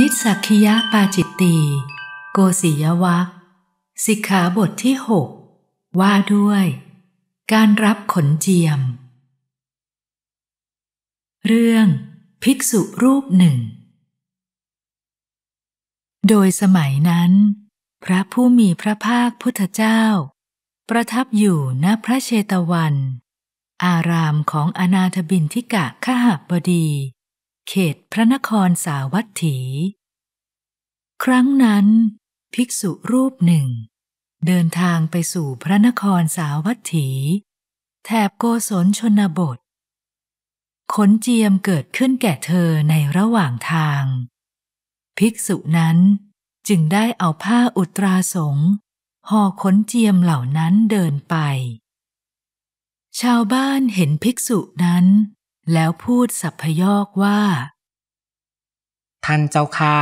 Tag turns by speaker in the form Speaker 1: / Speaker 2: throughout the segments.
Speaker 1: นิสักคียปาจิตตี โกศิยวัคสิกขาบทที่หกว่าด้วย การรับขนเจียม เรื่อง ภิกษุรูปหนึ่ง โดยสมัยนั้น พระผู้มีพระภาคพุทธเจ้า ประทับอยู่ณพระเชตวัน อารามของอนาถบินทิกะขหบดีเขตพระนครสาวัตถี ครั้งนั้น ภิกษุรูปหนึ่ง เดินทางไปสู่พระนครสาวัตถีแถบโกศลชนบทขนเจียมเกิดขึ้นแก่เธอในระหว่างทาง ภิกษุนั้นจึงได้เอาผ้าอุตราสงห่อขนเจียมเหล่านั้นเดินไป ชาวบ้านเห็นภิกษุนั้นแล้วพูดสัพพยอกว่า
Speaker 2: ท่านเจ้าค่า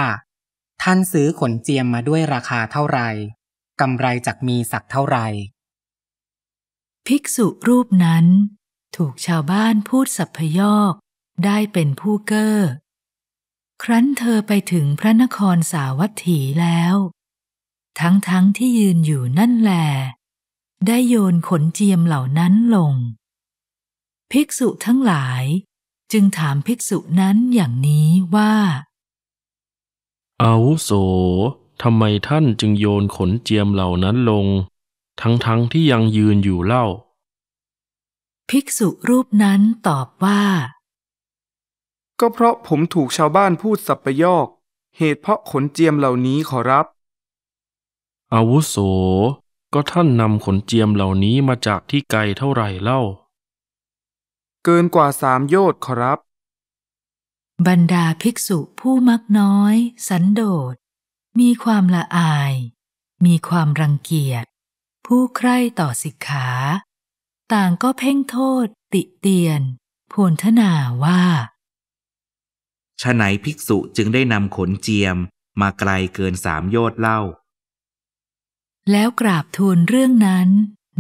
Speaker 2: ท่านซื้อขนเจียมมาด้วยราคาเท่าไรกำไรจากมีสักเท่าไร
Speaker 1: ภิกษุรูปนั้น ถูกชาวบ้านพูดสัพพยอกได้เป็นผู้เก้อครั้นเธอไปถึงพระนครสาวัตถีแล้ว ทั้งๆทที่ยืนอยู่นั่นแหลได้โยนขนเจียมเหล่านั้นลงภิกษุทั้งหลาย จึงถามภิกษุนั้นอย่างนี้ว่า
Speaker 2: อาวุโสทำไมท่านจึงโยนขนเจียมเหล่านั้นลง ทั้งๆทที่ยังยืนอยู่เล่า
Speaker 1: ภิกษุรูปนั้น
Speaker 2: ตอบว่า ก็เพราะผมถูกชาวบ้านพูดสับประยอกเหตุเพราะขนเจียมเหล่านี้ขอรับอาวุโส ก็ท่านนำขนเจียมเหล่านี้มาจากที่ไกลเท่าไหร่เล่าเกินกว่าสามโยชน์ขอรับ
Speaker 1: บรรดาภิกษุผู้มักน้อย สันโดษ มีความละอาย มีความรังเกียจ ผู้ใคร่ต่อสิกขา ต่างก็เพ่งโทษ ติเตียนพูนทนาว่าฉะไหนภิกษุจึงได้นำขนเจียมมาไกลเกินสามโยชน์เล่า แล้วกราบทูลเรื่องนั้น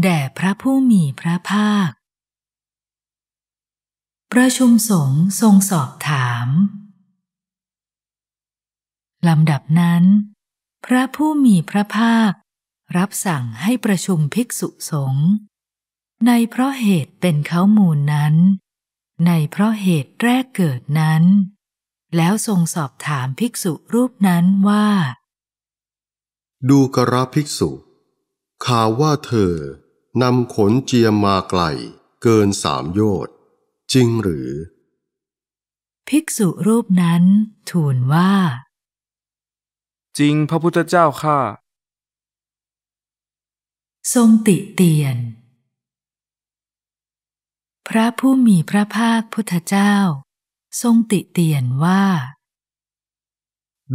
Speaker 1: แด่พระผู้มีพระภาคประชุมสงฆ์ทรงสอบถาม ลำดับนั้น พระผู้มีพระภาค รับสั่งให้ประชุมภิกษุสงฆ์ในเพราะเหตุเป็นเขามูลนั้น ในเพราะเหตุแรกเกิดนั้น แล้วทรงสอบถามภิกษุรูปนั้นว่า
Speaker 2: ดูกระภิกษุข่าวว่าเธอ นำขนเจียมมาไกลเกินสามโยชนจริงหรือ
Speaker 1: ภิกษุรูปนั้นทูลว่า
Speaker 2: จริงพระพุทธเจ้าค่ะ
Speaker 1: ทรงติเตียน พระผู้มีพระภาคพุทธเจ้าทรงติเตียนว่า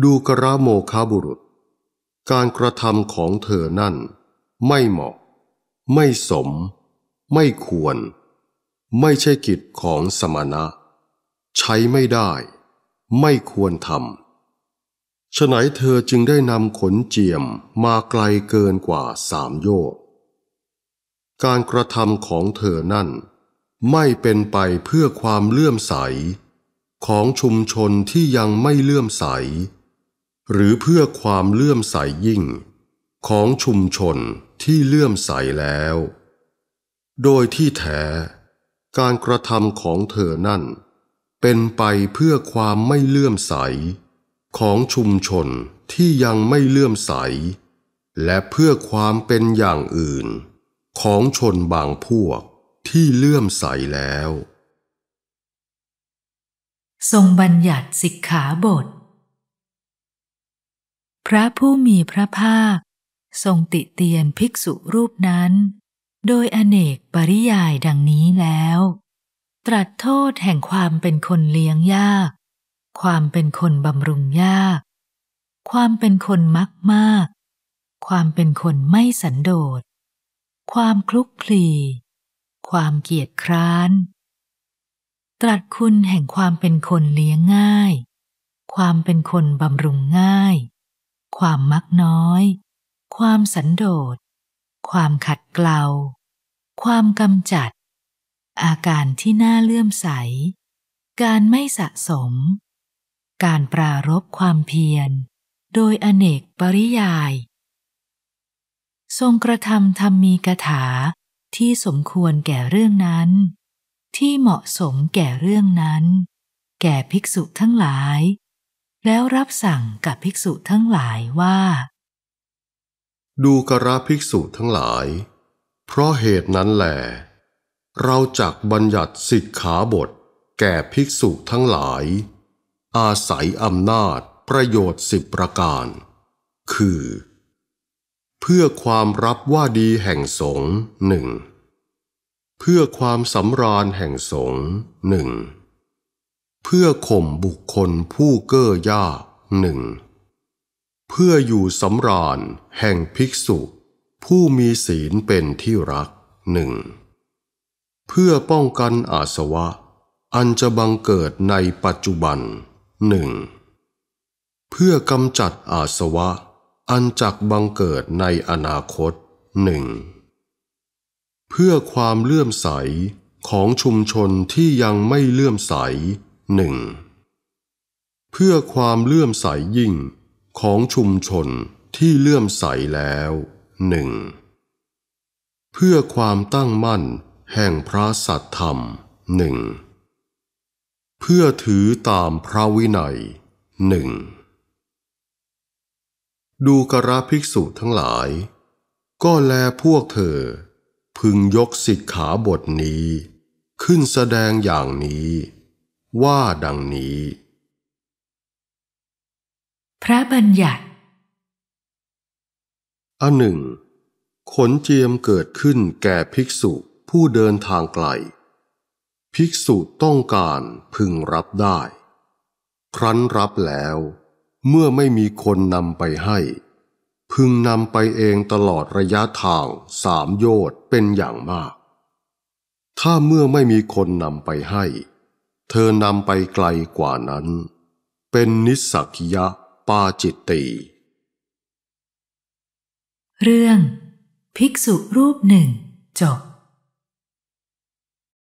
Speaker 2: ดูกระโมคาบุรุษ การกระทำของเธอนั่นไม่เหมาะ ไม่สม ไม่ควรไม่ใช่กิจของสมณะใช้ไม่ได้ ไม่ควรทำฉนไหนเธอจึงได้นำขนเจียมมาไกลเกินกว่าสามโยชการกระทำของเธอนั่น ไม่เป็นไปเพื่อความเลื่อมใส ของชุมชนที่ยังไม่เลื่อมใส หรือเพื่อความเลื่อมใสยิ่ง ของชุมชนที่เลื่อมใสแล้ว โดยที่แท้การกระทำของเธอนั่น เป็นไปเพื่อความไม่เลื่อมใส ของชุมชนที่ยังไม่เลื่อมใส และเพื่อความเป็นอย่างอื่น ของชนบางพวกที่เลื่อมใสแล้ว
Speaker 1: ทรงบัญญัติสิกขาบท พระผู้มีพระภาค ทรงติเตียนภิกษุรูปนั้นโดยอเนกปริยายดังนี้แล้ว ตรัสโทษแห่งความเป็นคนเลี้ยงยาก ความเป็นคนบำรุงยาก ความเป็นคนมักมาก ความเป็นคนไม่สันโดษ ความคลุกคลี ความเกียจคร้าน ตรัสคุณแห่งความเป็นคนเลี้ยงง่าย ความเป็นคนบำรุงง่าย ความมักน้อย ความสันโดษ ความขัดเกลาความกำจัด อาการที่น่าเลื่อมใส การไม่สะสม การปรารบความเพียร โดยอเนกปริยาย ทรงกระทำธรรมมีกถาที่สมควรแก่เรื่องนั้น ที่เหมาะสมแก่เรื่องนั้น แก่ภิกษุทั้งหลาย แล้วรับสั่งกับภิกษุทั้งหลายว่า
Speaker 2: ดูกระภิกษุทั้งหลายเพราะเหตุนั้นแหลเราจักบัญญัติสิกขาบท แก่ภิกษุทั้งหลาย อาศัยอำนาจประโยชน์สิบประการ คือ เพื่อความรับว่าดีแห่งสงฆ์หนึ่ง เพื่อความสำราญแห่งสงฆ์หนึ่ง เพื่อข่มบุคคลผู้เก้อยากหนึ่ง เพื่ออยู่สำราญแห่งภิกษุผู้มีศีลเป็นที่รักหนึ่งเพื่อป้องกันอาสวะอันจะบังเกิดในปัจจุบันหนึ่งเพื่อกำจัดอาสวะ อันจักบังเกิดในอนาคตหนึ่งเพื่อความเลื่อมใสของชุมชนที่ยังไม่เลื่อมใสหนึ่งเพื่อความเลื่อมใสยิ่งของชุมชนที่เลื่อมใสแล้วหนึ่งเพื่อความตั้งมั่นแห่งพระสัตธรรมหนึ่งเพื่อถือตามพระวินัยหนึ่งดูกระภิกษุทั้งหลาย ก็แลพวกเธอ พึงยกสิกขาบทนี้ ขึ้นแสดงอย่างนี้ ว่าดังนี้
Speaker 1: พระบัญญัติ
Speaker 2: อันหนึ่ง ขนเจียมเกิดขึ้นแก่ภิกษุผู้เดินทางไกล ภิกษุต้องการพึงรับได้ ครั้นรับแล้ว เมื่อไม่มีคนนำไปให้ พึงนำไปเองตลอดระยะทางสามโยชน์เป็นอย่างมาก ถ้าเมื่อไม่มีคนนำไปให้ เธอนำไปไกลกว่านั้น เป็นนิสสกิยะปาจิตตี
Speaker 1: เรื่อง ภิกษุรูปหนึ่งจบ